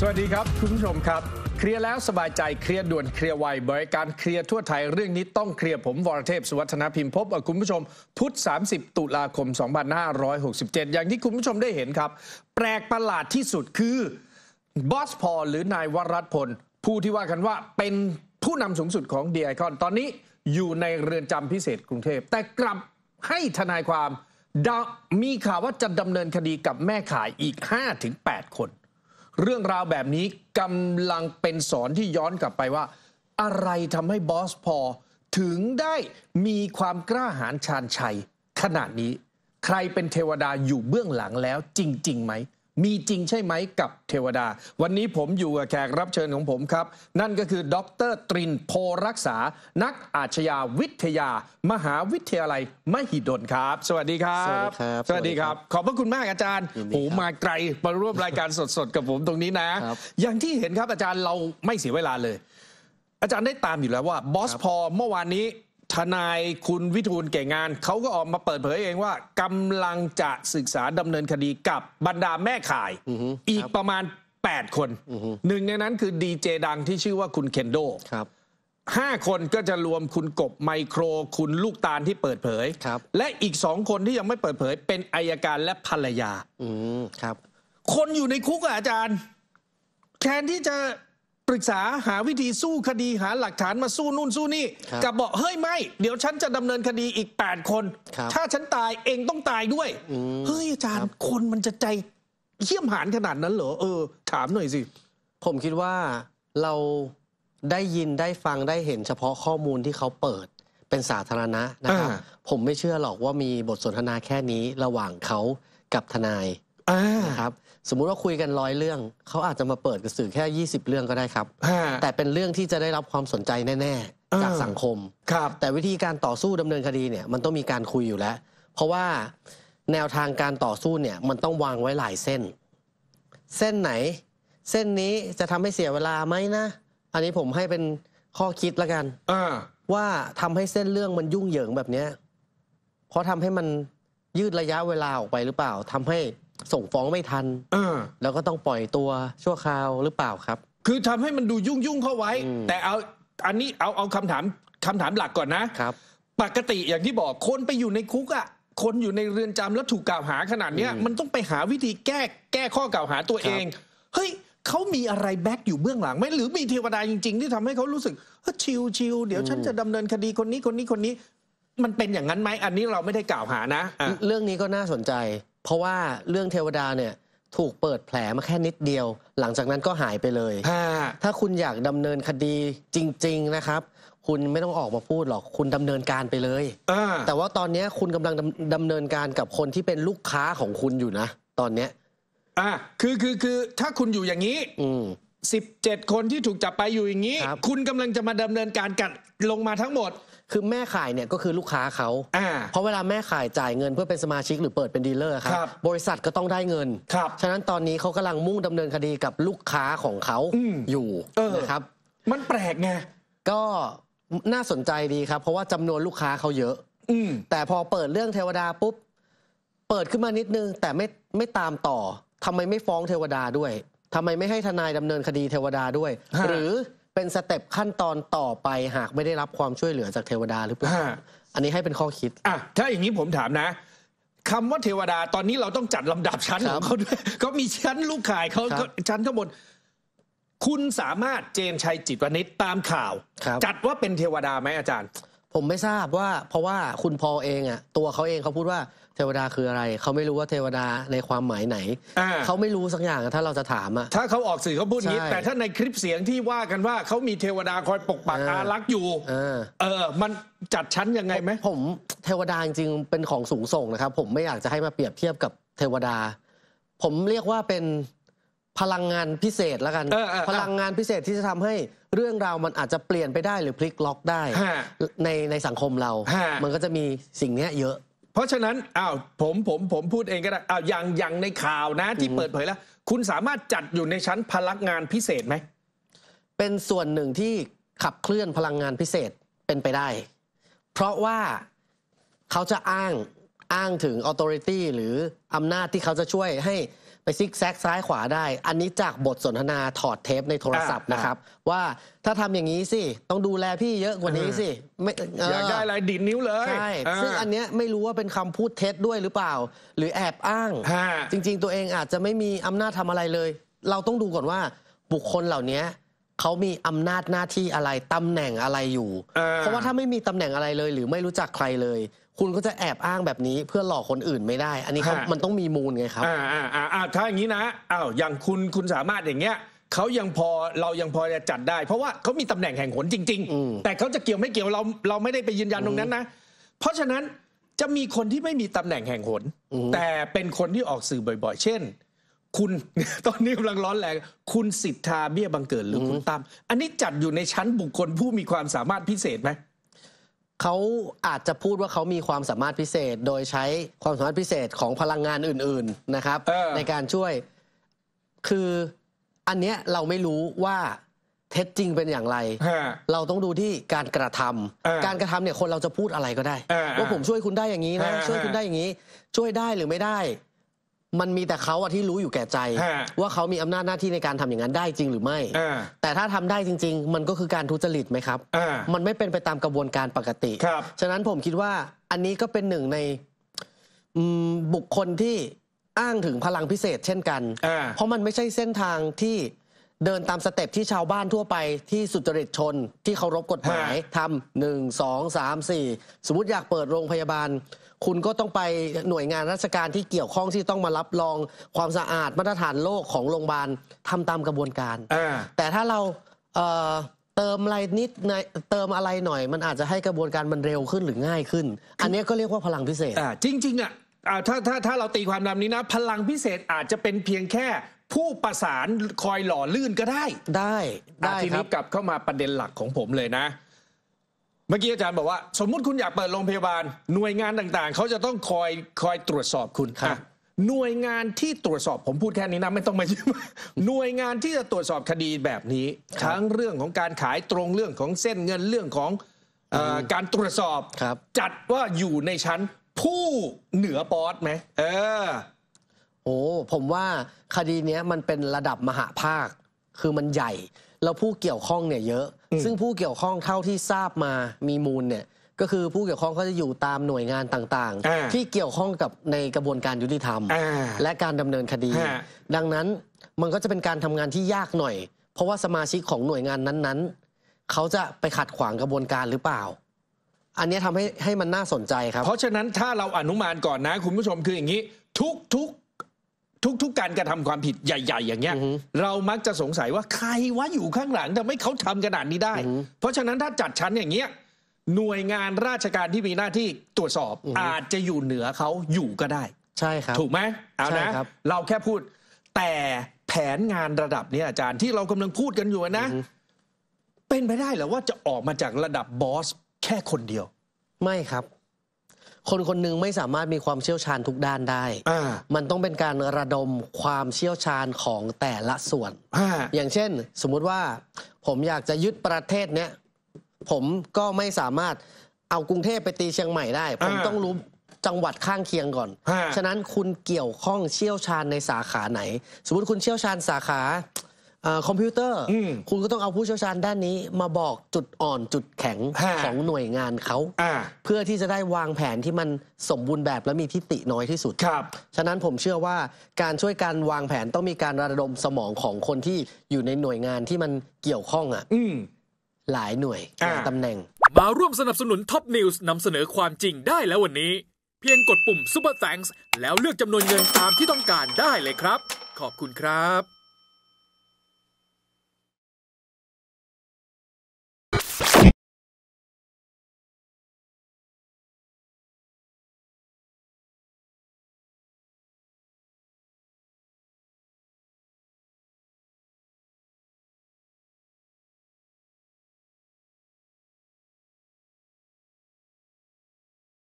สวัสดีครับ คุณผู้ชมครับ เคลียร์แล้วสบายใจเคลียร์ด่วนเคลียร์ไวบริการเคลียร์ทั่วไทยเรื่องนี้ต้องเคลียร์ผมวรเทพสุวัฒนพิมพ์พบบคุณผู้ชมพุธ30 ตุลาคม 2567อย่างที่คุณผู้ชมได้เห็นครับ แปลกประหลาดที่สุดคือบอสพอ หรือนายวรัตพลผู้ที่ว่ากันว่าเป็นผู้นำสูงสุดของเดียคอนตอนนี้อยู่ในเรือนจำพิเศษกรุงเทพแต่กลับให้ทนายความมีข่าวว่าจะดำเนินคดีกับแม่ขายอีก 5-8 คนเรื่องราวแบบนี้กำลังเป็นสอนที่ย้อนกลับไปว่า อะไรทำให้บอสพอ ถึงได้มีความกล้าหาญชาญชัย ขนาดนี้ ใครเป็นเทวดาอยู่เบื้องหลังแล้วจริง ๆไหมมีจริงใช่ไหมกับเทวดา วันนี้ผมอยู่กับแขกรับเชิญของผมครับ นั่นก็คือดรตรินโพรักษา นักอาชญาวิทยา มหาวิทยาลัย มหิดลครับ สวัสดีครับ สวัสดีครับ สวัสดีครับ ขอบพระคุณมากอาจารย์โอ้มาไกลมาร่วมรายการสดๆกับผมตรงนี้นะ อย่างที่เห็นครับอาจารย์เราไม่เสียเวลาเลย อาจารย์ได้ตามอยู่แล้วว่าบอสพอเมื่อวานนี้นายคุณวิทูลแก่งงาน เขาก็ออกมาเปิดเผยเองว่ากำลังจะศึกษาดำเนินคดีกับบรรดาแม่ข่าย อีกประมาณ 8 คนหนึ่งในนั้นคือ ดีเจ ดังที่ชื่อว่าคุณเคนโดครับห้าคนก็จะรวมคุณกบไมโคร คุณลูกตาลที่เปิดเผยและอีกสองคนที่ยังไม่เปิดเผยเป็นอายการและภรรยา อืครับ คนอยู่ในคุกอาจารย์แทนที่จะปรึกษาหาวิธีสู้คดี หาหลักฐานมาสู้นู่นสู้นี่กับบอกเฮ้ย ไม่ เดี๋ยวฉันจะดำเนินคดีอีก 8 คนคถ้าฉันตายเองต้องตายด้วย เฮ้ย อาจารย์ คนมันจะใจเยี่ยมหานขนาดนั้นเหรอ เออ ถามหน่อยสิ ผมคิดว่าเราได้ยินได้ฟังได้เห็นเฉพาะข้อมูลที่เขาเปิดเป็นสาธารณะนะครับผมไม่เชื่อหรอกว่ามีบทสนทนาแค่นี้ระหว่างเขากับทนายอนะครับสมมุติว่าคุยกันร้อยเรื่องเขาอาจจะมาเปิดกับสื่อแค่ 20 เรื่องก็ได้ครับ แต่เป็นเรื่องที่จะได้รับความสนใจแน่ๆจากสังคม ครับ แต่วิธีการต่อสู้ดำเนินคดีเนี่ยมันต้องมีการคุยอยู่แล้ว เพราะว่าแนวทางการต่อสู้เนี่ยมันต้องวางไว้หลายเส้น เส้นไหน เส้นนี้จะทำให้เสียเวลาไหมนะ อันนี้ผมให้เป็นข้อคิดละกันอ่าว่าทำให้เส้นเรื่องมันยุ่งเหยิงแบบเนี้ยเพราะทำให้มันยืดระยะเวลาออกไปหรือเปล่าทำให้ส่งฟ้องไม่ทันอแล้วก็ต้องปล่อยตัวชั่วคราวหรือเปล่าครับ คือทำให้มันดูยุ่งยุ่งๆเข้าไว้ แต่เอาอันนี้เอาเอาคำถามคำถามหลักก่อนนะครับ ปกติอย่างที่บอกคนไปอยู่ในคุกอะ่ะคนอยู่ในเรือนจำแล้วถูกกล่าวหาขนาดเนี้ยมมันต้องไปหาวิธีแก้แก้ข้อกล่าวหาตัวเองเฮ้ยเขามีอะไรแบ็กอยู่เบื้องหลังไหมหรือมีเทวดาจริงๆที่ทำให้เขารู้สึกเฮ้ยชิลชิลเดี๋ยวฉันจะดำเนินคดีคนนี้คนนี้คนนี้ มันเป็นอย่างนั้นไหมอันนี้เราไม่ได้กล่าวหานะะเรื่องนี้ก็น่าสนใจเพราะว่าเรื่องเทวดาเนี่ย ถูกเปิดแผลมาแค่นิดเดียว หลังจากนั้นก็หายไปเลย ถ้าคุณอยากดำเนินคดีจริงๆนะครับ คุณไม่ต้องออกมาพูดหรอกคุณดำเนินการไปเลยแต่ว่าตอนนี้คุณกำลังดำาเนินการกับคนที่เป็นลูกค้าของคุณอยู่นะ ตอนเนี้ยอ่าคือคือคือ ถ้าคุณอยู่อย่างนี้ อืม17 คนที่ถูกจับไปอยู่อย่างนี้คคุณกำลังจะมาดำเนินการกันลงมาทั้งหมด คือแม่ขายเนี่ยก็คือลูกค้าเขาเพราะเวลาแม่ขายจ่ายเงิน เพื่อเป็นสมาชิกหรือเปิดเป็นดีลเลอร์ครับ บริษัทก็ต้องได้เงินครับฉะนั้นตอนนี้เขากำลังมุ่งดำเนินคดีกับลูกค้าของเขาออยู่เออนะครับ มันแปลกไงก็น่าสนใจดีครับ เพราะว่าจำนวนลูกค้าเขาเยอะ อืแต่พอเปิดเรื่องเทวดาปุ๊บเปิดขึ้นมานิดนึงแต่ไม่ไม่ตามต่อทำไมไม่ฟ้องเทวดาด้วยทำไมไม่ให้ทนายดำเนินคดีเทวดาด้วย หรือเป็นสเต็ปขั้นตอนต่อไป หากไม่ได้รับความช่วยเหลือ จากเทวดาหรือเปล่าอันนี้ให้เป็นข้อคิดอ่ะถ้าอย่างนี้ผมถามนะคำว่าเทวดาตอนนี้เราต้องจัดลำดับชั้นของเขาด้วยเขามีชั้นลูกข่ายเขาชั้นข้างบนคุณสามารถเจนชัยจิตวณิชตามข่าว จัดว่าเป็นเทวดาไหมอาจารย์ผมไม่ทราบว่าเพราะว่าคุณพอเองอ่ะตัวเขาเองเขาพูดว่าเทวดาคืออะไร เขาไม่รู้ว่าเทวดาในความหมายไหนเขาไม่รู้สักอย่าง ถ้าเราจะถามอ่ะถ้าเขาออกสื่อเขาพูดนี้แต่ถ้าในคลิปเสียงที่ว่ากันว่าเขามีเทวดาคอยปกปักอารักษ์อยู่เออมันจัดชั้นยังไงไหมผมเทวดาจริงเป็นของสูงส่งนะครับผมไม่อยากจะให้มาเปรียบเทียบกับเทวดา ผมเรียกว่าเป็นพลังงานพิเศษแล้วกันพลังงานพิเศษที่จะทำให้เรื่องราวมันอาจจะเปลี่ยนไปได้หรือพลิกล็อก ได้ ในในสังคมเรา มันก็จะมีสิ่งนี้เยอะ เพราะฉะนั้นอ้าวผม ผม ผมพูดเองก็ได้อ้าวอย่างอย่างในข่าวนะที่เปิดเผยแล้ว คุณสามารถจัดอยู่ในชั้นพลักงานพิเศษไหม เป็นส่วนหนึ่งที่ขับเคลื่อนพลังงานพิเศษเป็นไปได้ เพราะว่าเขาจะอ้างอ้างถึงออโตเรตี้หรืออำนาจที่เขาจะช่วยให้ไปซิกแซกซ้ายขวาได้ อันนี้จากบทสนทนาถอดเทปในโทรศัพท์นะครับ ว่าถ้าทำอย่างนี้สิ ต้องดูแลพี่เยอะกว่านี้สิไม่อยากได้อะไรดิดนิ้วเลยใช่ซึ่งอันเนี้ยไม่รู้ว่าเป็นคำพูดเท็จด้วยหรือเปล่า หรือแอบอ้าง จริงๆตัวเองอาจจะไม่มีอำนาจทำอะไรเลย เราต้องดูก่อนว่าบุคคลเหล่านี้เขามีอำนาจหน้าที่อะไร ตำแหน่งอะไรอยู่ เพราะว่าถ้าไม่มีตำแหน่งอะไรเลยหรือไม่รู้จักใครเลย คุณก็จะแอบอ้างแบบนี้เพื่อหลอกคนอื่นไม่ได้ อันนี้เขามันต้องมีมูลไงครับอ่าอ่าอ่าถ้าอย่างนี้นะอ้าวอย่างคุณคุณสามารถอย่างเงี้ยเขายังพอเรายังพอจะจัดได้เพราะว่าเขามีตำแหน่งแห่งหนจริงๆแต่เขาจะเกี่ยวไม่เกี่ยวเราเราไม่ได้ไปยืนยันตรงนั้นนะ เพราะฉะนั้นจะมีคนที่ไม่มีตำแหน่งแห่งหนแต่เป็นคนที่ออกสื่อบ่อยๆเช่นคุณ ตอนนี้กำลังร้อนแรงคุณสิทธาเบี้ยบังเกิดหรือคุณตั้มอันนี้จัดอยู่ในชั้นบุคคลผู้มีความสามารถพิเศษไหมเขาอาจจะพูดว่าเขามีความสามารถพิเศษ โดยใช้ความสามารถพิเศษของพลังงานอื่น ๆนะครับ ในการช่วยคืออันเนี้ยเราไม่รู้ว่าเท็จจริงเป็นอย่างไร เราต้องดูที่การกระทำ การกระทำเนี่ยคนเราจะพูดอะไรก็ได้ว่าผมช่วยคุณได้อย่างนี้นะช่วยคุณได้อย่างนี้ ช่วยได้หรือไม่ได้มันมีแต่เขาอะที่รู้อยู่แก่ใจ ว่าเขามีอำนาจหน้าที่ในการทำอย่างนั้นได้จริงหรือไม่แต่ถ้าทำได้จริง ๆ มันก็คือการทุจริตไหมครับมันไม่เป็นไปตามกระบวนการปกติครับฉะนั้นผมคิดว่าอันนี้ก็เป็นหนึ่งในบุคคลที่อ้างถึงพลังพิเศษเช่นกันเพราะมันไม่ใช่เส้นทางที่เดินตามสเต็ปที่ชาวบ้านทั่วไปที่สุจริตชน ที่เคารพกฎหมายทำหนึ่งสองสามสี่สมมติอยากเปิดโรงพยาบาล คุณก็ต้องไปหน่วยงานราชการที่เกี่ยวข้องที่ต้องมารับรองความสะอาดมาตรฐานโลกของโรงพยาบาลทำตามกระบวนการ แต่ถ้าเราเเติมอะไรนิดเติมอะไรหน่อย มันอาจจะให้กระบวนการมันเร็วขึ้นหรือง่ายขึ้น อันนี้ก็เรียกว่าพลังพิเศษจริงๆอ่ะถ้าถ้าถ้าเราตีความตำนี้นะพลังพิเศษอาจจะเป็นเพียงแค่ผู้ประสานคอยหล่อลื่นก็ได้ได้ ได้ทีนี้กลับเข้ามาประเด็นหลักของผมเลยนะ เมื่อกี้อาจารย์บอกว่า สมมุติคุณอยากเปิดโรงพยาบาล หน่วยงานต่างๆเขาจะต้องคอยคอยตรวจสอบคุณครับ่ะหน่วยงานที่ตรวจสอบผมพูดแค่นี้นะไม่ต้องมาหน่วยงานที่จะตรวจสอบคดีแบบนี้ทั้งเรื่องของการขายตรงเรื่องของเส้นเงินเรื่องของออการตรวจสอบครับจัดว่าอยู่ในชั้นผู้เหนือปอดไหมเออโอ้ผมว่าคดีนี้มันเป็นระดับมหาภาคคือมันใหญ่ แล้วผู้เกี่ยวข้องเนี่ยเยอะ ซึ่งผู้เกี่ยวข้องเท่าที่ทราบมามีมูลเนี่ยก็คือผู้เกี่ยวข้องก็จะอยู่ตามหน่วยงานต่างๆ ที่เกี่ยวข้องกับในกระบวนการยุติธรรม และการดำเนินคดี ดังนั้นมันก็จะเป็นการทำงานที่ยากหน่อย เพราะว่าสมาชิกของหน่วยงานนั้น ๆ เขาจะไปขัดขวางกระบวนการหรือเปล่า อันนี้ทำให้ให้มันน่าสนใจครับเพราะฉะนั้นถ้าเราอนุมานก่อนนะคุณผู้ชมคืออย่างนี้ ทุกๆทุกๆกการกระทำความผิดใหญ่ๆ อย่างเงี้ย เรามักจะสงสัยว่าใครวะอยู่ข้างหลังทำไมเขาทำขนาดนี้ได้ เพราะฉะนั้นถ้าจัดชั้นอย่างเงี้ยหน่วยงานราชการที่มีหน้าที่ตรวจสอบ อาจจะอยู่เหนือเขาอยู่ก็ได้ ใช่ครับ ถูกไหมเอานะเราแค่พูด แต่แผนงานระดับนี้อาจารย์ที่เรากำลังพูดกันอยู่นะ เป็นไปได้หรือว่าจะออกมาจากระดับบอสแค่คนเดียว ไม่ครับคนคนหนึ่งไม่สามารถมีความเชี่ยวชาญทุกด้านได้ มันต้องเป็นการระดมความเชี่ยวชาญของแต่ละส่วน อย่างเช่น สมมุติว่าผมอยากจะยึดประเทศเนี้ย ผมก็ไม่สามารถเอา กรุงเทพไปตีเชียงใหม่ได้ ผม ต้องรู้จังหวัดข้างเคียงก่อน ฉะนั้นคุณเกี่ยวข้องเชี่ยวชาญในสาขาไหน สมมติคุณเชี่ยวชาญสาขาคอมพิวเตอร์คุณก็ต้องเอาผู้เชี่ยวชาญด้านนี้ มาบอกจุดอ่อนจุดแข็งของหน่วยงานเขาเพื่อที่จะได้วางแผนที่มันสมบูรณ์แบบและมีทิฏฐิน้อยที่สุด ครับ ฉะนั้นผมเชื่อว่า การช่วยการวางแผนต้องมีการระดมสมองของคนที่อยู่ในหน่วยงานที่มันเกี่ยวข้องอ่ะหลายหน่วยหลายตำแหน่งมาร่วมสนับสนุนท็อปนิวส์นำเสนอความจริงได้แล้ววันนี้ เพียงกดปุ่มซ u ป e r t h a n ส s แล้วเลือกจำนวนเงินตามที่ต้องการได้เลยครับ ขอบคุณครับ